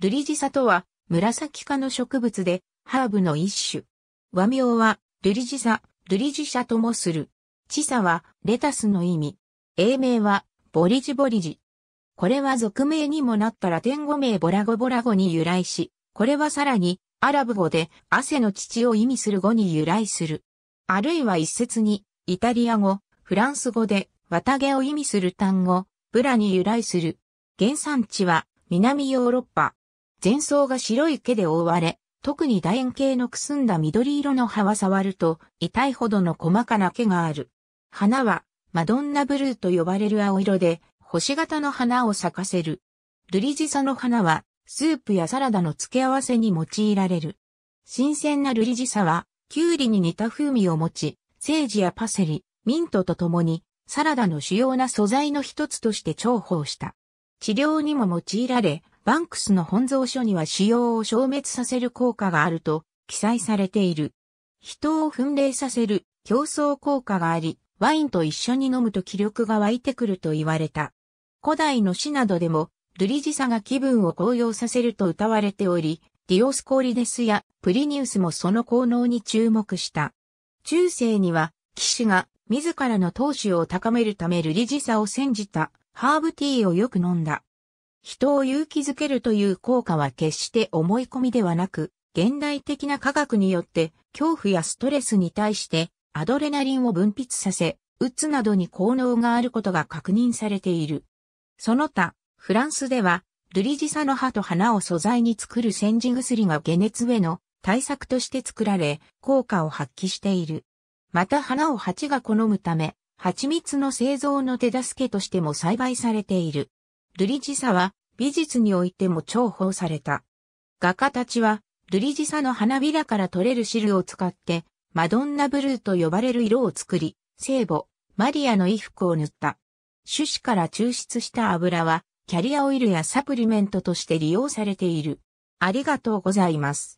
ルリジサとは、紫科の植物で、ハーブの一種。和名は、ルリジサ、ルリジシャともする。チサは、レタスの意味。英名は、ボリジボリジ。これは俗名にもなったラテン語名ボラゴボラゴに由来し、これはさらに、アラブ語で、汗の乳を意味する語に由来する。あるいは一説に、イタリア語、フランス語で、綿毛を意味する単語、ブラに由来する。原産地は、南ヨーロッパ。前奏が白い毛で覆われ、特に楕円形のくすんだ緑色の葉は触ると痛いほどの細かな毛がある。花はマドンナブルーと呼ばれる青色で星型の花を咲かせる。ルリジサの花はスープやサラダの付け合わせに用いられる。新鮮なルリジサはキュウリに似た風味を持ち、セージやパセリ、ミントとともにサラダの主要な素材の一つとして重宝した。治療にも用いられ、バンクスの本草書には使用を消滅させる効果があると記載されている。人を奮励させる競争効果があり、ワインと一緒に飲むと気力が湧いてくると言われた。古代の詩などでも、ルリジサが気分を高揚させると歌われており、ディオスコーリデスやプリニウスもその効能に注目した。中世には、騎士が自らの闘志を高めるためルリジサを煎じたハーブティーをよく飲んだ。人を勇気づけるという効果は決して思い込みではなく、現代的な科学によって恐怖やストレスに対してアドレナリンを分泌させ、うつなどに効能があることが確認されている。その他、フランスでは、ルリジサの葉と花を素材に作る煎じ薬が解熱への対策として作られ、効果を発揮している。また花を蜂が好むため、蜂蜜の製造の手助けとしても栽培されている。ルリジサは美術においても重宝された。画家たちは、ルリジサの花びらから取れる汁を使って、マドンナブルーと呼ばれる色を作り、聖母、マリアの衣服を塗った。種子から抽出した油は、キャリアオイルやサプリメントとして利用されている。ありがとうございます。